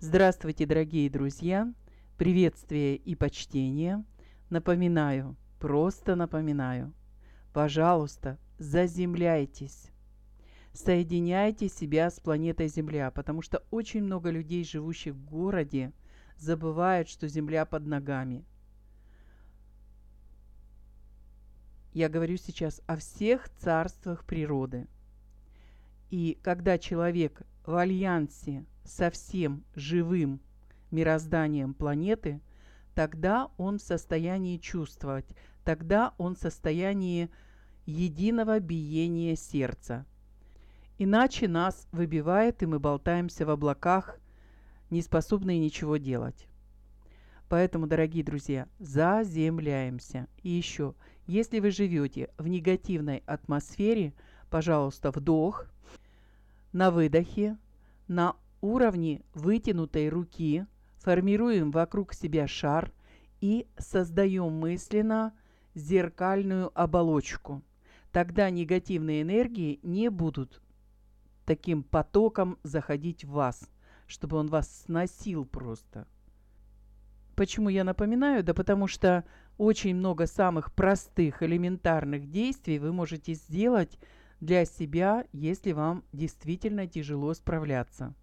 Здравствуйте, дорогие друзья! Приветствие и почтение. Напоминаю, просто напоминаю. Пожалуйста, заземляйтесь. Соединяйте себя с планетой Земля, потому что очень много людей, живущих в городе, забывают, что Земля под ногами. Я говорю сейчас о всех царствах природы. И когда человек в альянсе со всем живым мирозданием планеты, тогда он в состоянии чувствовать, тогда он в состоянии единого биения сердца. Иначе нас выбивает, и мы болтаемся в облаках, не способные ничего делать. Поэтому, дорогие друзья, заземляемся. И еще, если вы живете в негативной атмосфере, пожалуйста, вдох – на выдохе на уровне вытянутой руки формируем вокруг себя шар и создаем мысленно зеркальную оболочку. Тогда негативные энергии не будут таким потоком заходить в вас, чтобы он вас сносил просто. Почему я напоминаю? Да потому что очень много самых простых, элементарных действий вы можете сделать – для себя, если вам действительно тяжело справляться.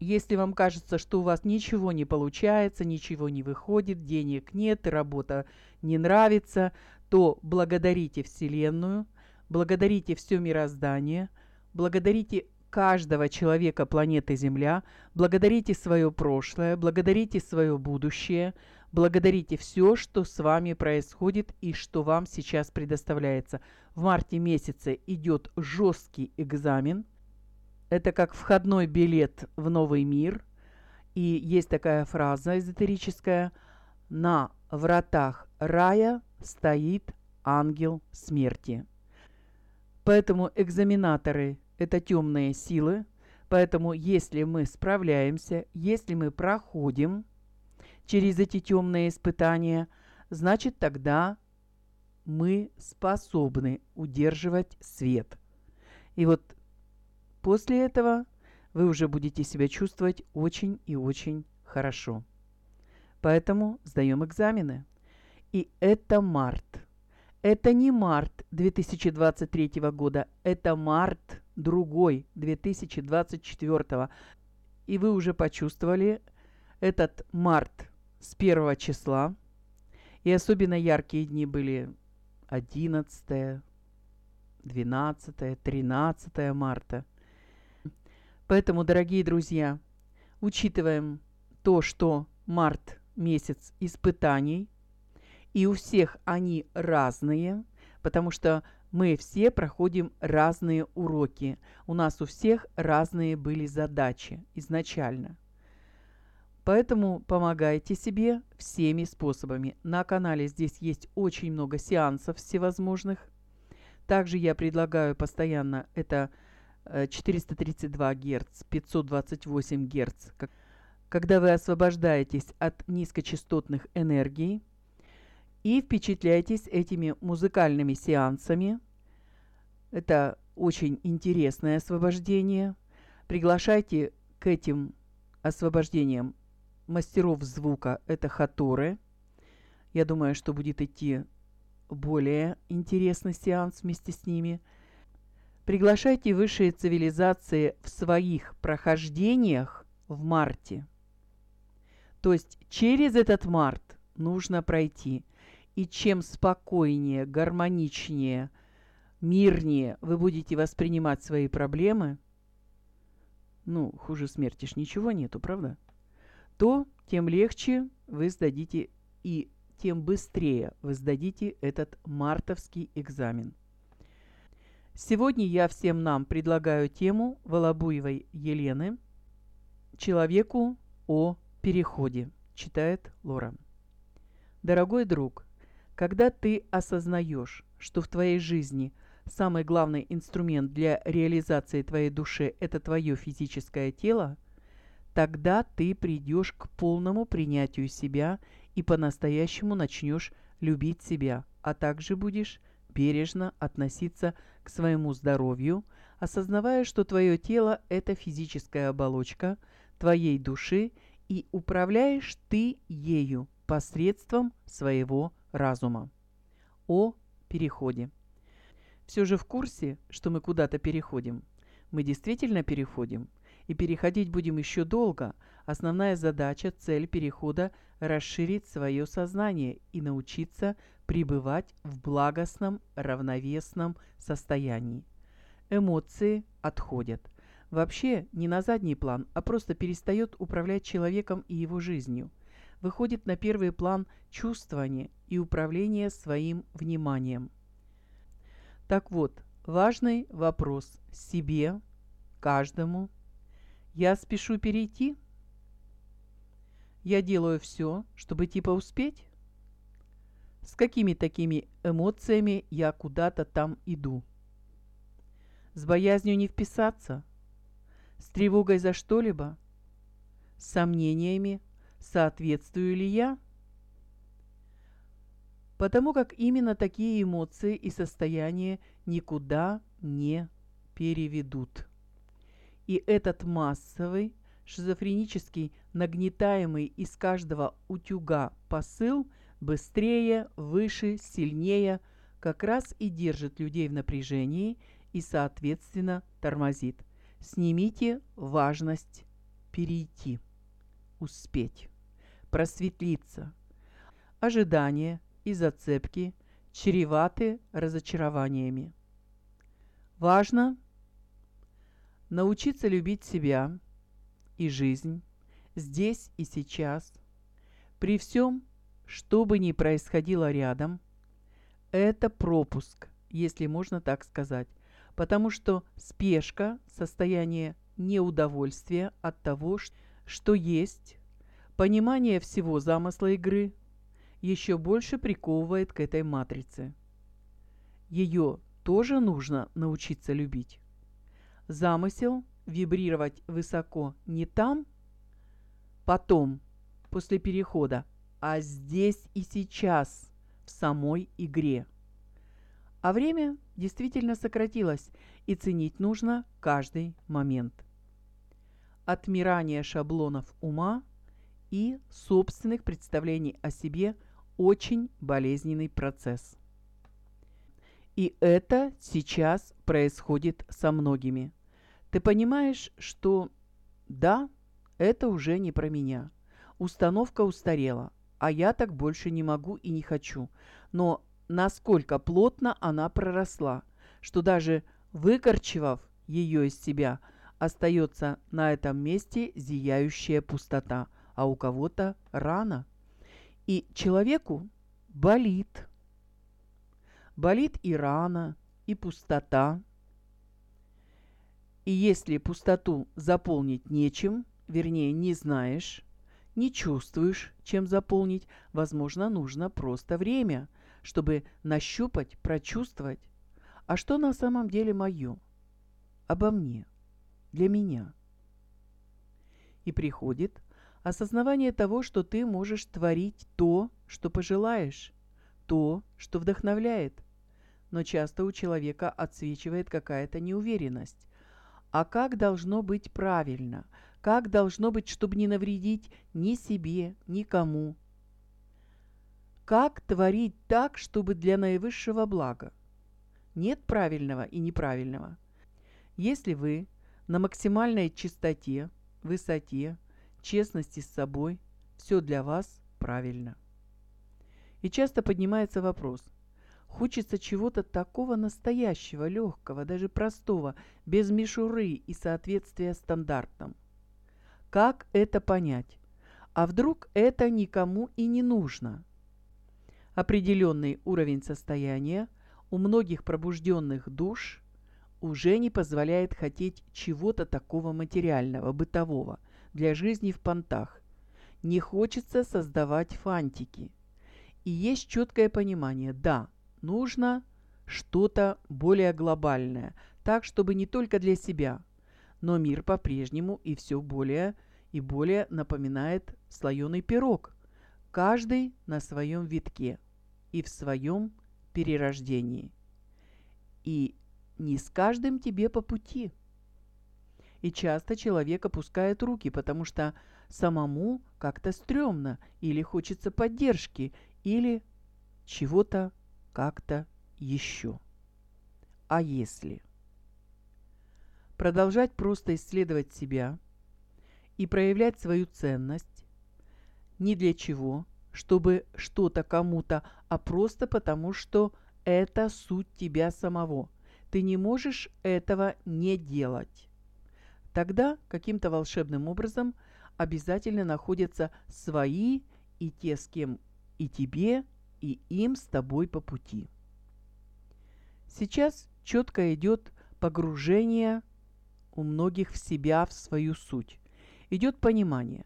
Если вам кажется, что у вас ничего не получается, ничего не выходит, денег нет, работа не нравится, то благодарите Вселенную, благодарите все мироздание, благодарите каждого человека планеты Земля, благодарите свое прошлое, благодарите свое будущее – Благодарите все, что с вами происходит и что вам сейчас предоставляется. В марте месяце идет жесткий экзамен. Это как входной билет в новый мир. И есть такая фраза эзотерическая. На вратах рая стоит ангел смерти. Поэтому экзаменаторы – это темные силы. Поэтому если мы справляемся, если мы проходим – через эти темные испытания, значит тогда мы способны удерживать свет. И вот после этого вы уже будете себя чувствовать очень и очень хорошо. Поэтому сдаем экзамены. И это март. Это не март 2023 года, это март другой 2024. И вы уже почувствовали этот март с 1 числа. И особенно яркие дни были 11, 12, 13 марта. Поэтому, дорогие друзья, учитываем то, что март месяц испытаний, и у всех они разные, потому что мы все проходим разные уроки. У нас у всех разные были задачи изначально – Поэтому помогайте себе всеми способами. На канале здесь есть очень много сеансов всевозможных. Также я предлагаю постоянно это 432 Гц, 528 Гц. Когда вы освобождаетесь от низкочастотных энергий и впечатляетесь этими музыкальными сеансами, это очень интересное освобождение. Приглашайте к этим освобождениям мастеров звука – это хаторы. Я думаю, что будет идти более интересный сеанс вместе с ними. Приглашайте высшие цивилизации в своих прохождениях в марте. То есть через этот март нужно пройти. И чем спокойнее, гармоничнее, мирнее вы будете воспринимать свои проблемы, ну, хуже смерти ж ничего нету, правда? то тем легче вы сдадите и тем быстрее вы сдадите этот мартовский экзамен. Сегодня я всем нам предлагаю тему Волобуевой Елены «Человеку о переходе», читает Лора. Дорогой друг, когда ты осознаешь, что в твоей жизни самый главный инструмент для реализации твоей души – это твое физическое тело – Тогда ты придешь к полному принятию себя и по-настоящему начнешь любить себя, а также будешь бережно относиться к своему здоровью, осознавая, что твое тело – это физическая оболочка твоей души, и управляешь ты ею посредством своего разума. О переходе. Все же в курсе, что мы куда-то переходим. Мы действительно переходим – и переходить будем еще долго, основная задача, цель перехода – расширить свое сознание и научиться пребывать в благостном, равновесном состоянии. Эмоции отходят. Вообще не на задний план, а просто перестает управлять человеком и его жизнью. Выходит на первый план чувствование и управление своим вниманием. Так вот, важный вопрос себе, каждому я спешу перейти? Я делаю все, чтобы типа успеть? С какими такими эмоциями я куда-то там иду? С боязнью не вписаться? С тревогой за что-либо? С сомнениями, соответствую ли я? Потому как именно такие эмоции и состояния никуда не переведут. И этот массовый, шизофренический, нагнетаемый из каждого утюга посыл быстрее, выше, сильнее как раз и держит людей в напряжении и, соответственно, тормозит. Снимите важность перейти, успеть, просветлиться. Ожидания и зацепки чреваты разочарованиями. Важно – научиться любить себя и жизнь здесь и сейчас, при всем, что бы ни происходило рядом, это пропуск, если можно так сказать, потому что спешка, состояние неудовольствия от того, что есть, понимание всего замысла игры, еще больше приковывает к этой матрице. Ее тоже нужно научиться любить замысел вибрировать высоко не там, потом, после перехода, а здесь и сейчас, в самой игре. А время действительно сократилось, и ценить нужно каждый момент. Отмирание шаблонов ума и собственных представлений о себе очень болезненный процесс. И это сейчас происходит со многими – ты понимаешь, что да, это уже не про меня. Установка устарела, а я так больше не могу и не хочу. Но насколько плотно она проросла, что даже выкорчевав ее из себя, остается на этом месте зияющая пустота, а у кого-то рана. И человеку болит. Болит и рана, и пустота, и если пустоту заполнить нечем, вернее, не знаешь, не чувствуешь, чем заполнить, возможно, нужно просто время, чтобы нащупать, прочувствовать, а что на самом деле мое, обо мне, для меня. И приходит осознавание того, что ты можешь творить то, что пожелаешь, то, что вдохновляет. Но часто у человека отсвечивает какая-то неуверенность, а как должно быть правильно, как должно быть, чтобы не навредить ни себе, никому. Как творить так, чтобы для наивысшего блага? Нет правильного и неправильного. Если вы на максимальной чистоте, высоте, честности с собой, все для вас правильно. И часто поднимается вопрос – Хочется чего-то такого настоящего, легкого, даже простого, без мишуры и соответствия стандартам. Как это понять? А вдруг это никому и не нужно? Определенный уровень состояния у многих пробужденных душ уже не позволяет хотеть чего-то такого материального, бытового, для жизни в понтах. Не хочется создавать фантики. И есть четкое понимание, да – нужно что-то более глобальное, так, чтобы не только для себя, но мир по-прежнему и все более и более напоминает слоеный пирог, каждый на своем витке и в своем перерождении. И не с каждым тебе по пути. И часто человек опускает руки, потому что самому как-то стрёмно, или хочется поддержки, или чего-то как-то еще. А если? Продолжать просто исследовать себя и проявлять свою ценность не для чего, чтобы что-то кому-то, а просто потому, что это суть тебя самого. Ты не можешь этого не делать. Тогда каким-то волшебным образом обязательно находятся свои и те, с кем и тебе и им с тобой по пути. Сейчас четко идет погружение у многих в себя, в свою суть. Идет понимание,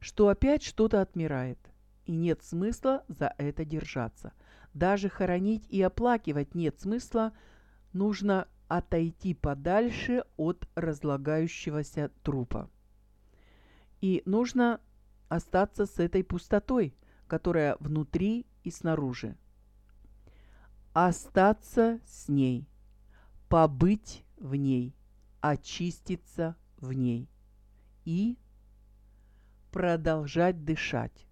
что опять что-то отмирает, и нет смысла за это держаться. Даже хоронить и оплакивать нет смысла, нужно отойти подальше от разлагающегося трупа. И нужно остаться с этой пустотой, которая внутри и снаружи. Остаться с ней, побыть в ней, очиститься в ней и продолжать дышать,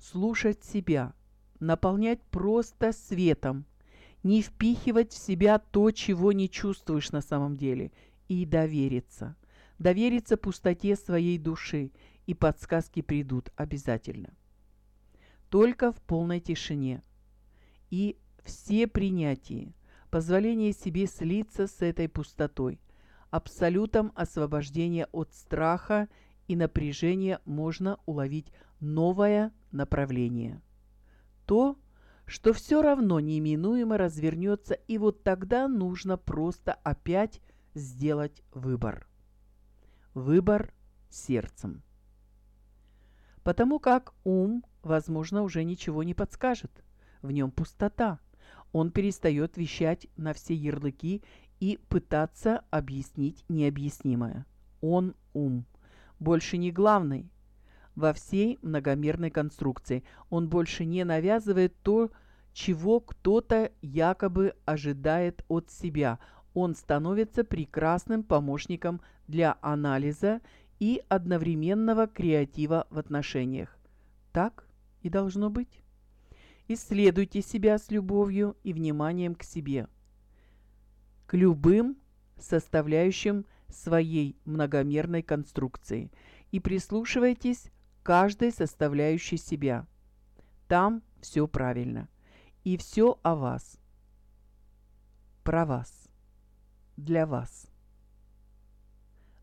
слушать себя, наполнять просто светом, не впихивать в себя то, чего не чувствуешь на самом деле, и довериться. Довериться пустоте своей души, и подсказки придут обязательно только в полной тишине и все принятии, позволение себе слиться с этой пустотой, абсолютом освобождения от страха и напряжения можно уловить новое направление. То, что все равно неименуемо развернется, и вот тогда нужно просто опять сделать выбор. Выбор сердцем потому как ум, возможно, уже ничего не подскажет. В нем пустота. Он перестает вещать на все ярлыки и пытаться объяснить необъяснимое. Он ум. Больше не главный. Во всей многомерной конструкции он больше не навязывает то, чего кто-то якобы ожидает от себя. Он становится прекрасным помощником для анализа и одновременного креатива в отношениях. Так и должно быть. Исследуйте себя с любовью и вниманием к себе, к любым составляющим своей многомерной конструкции и прислушивайтесь к каждой составляющей себя. Там все правильно. И все о вас. Про вас. Для вас.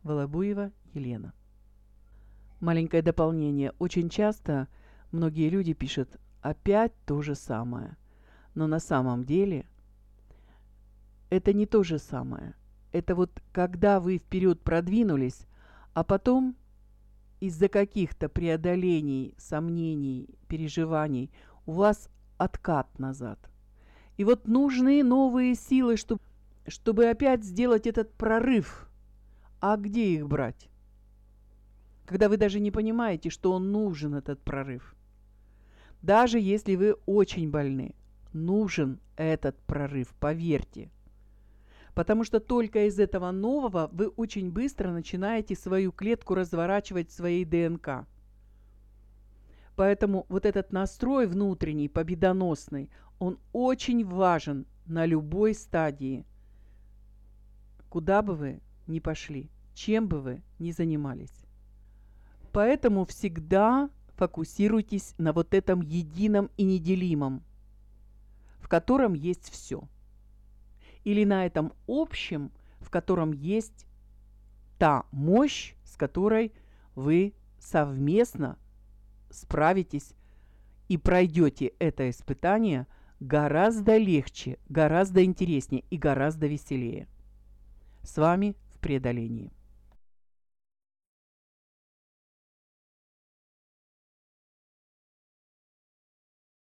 Волобуева Елена. Маленькое дополнение. Очень часто многие люди пишут «опять то же самое». Но на самом деле это не то же самое. Это вот когда вы вперед продвинулись, а потом из-за каких-то преодолений, сомнений, переживаний у вас откат назад. И вот нужны новые силы, чтобы, чтобы опять сделать этот прорыв. А где их брать? когда вы даже не понимаете, что нужен, этот прорыв. Даже если вы очень больны, нужен этот прорыв, поверьте. Потому что только из этого нового вы очень быстро начинаете свою клетку разворачивать в своей ДНК. Поэтому вот этот настрой внутренний, победоносный, он очень важен на любой стадии, куда бы вы ни пошли, чем бы вы ни занимались. Поэтому всегда фокусируйтесь на вот этом едином и неделимом, в котором есть все. Или на этом общем, в котором есть та мощь, с которой вы совместно справитесь и пройдете это испытание гораздо легче, гораздо интереснее и гораздо веселее. С вами в преодолении.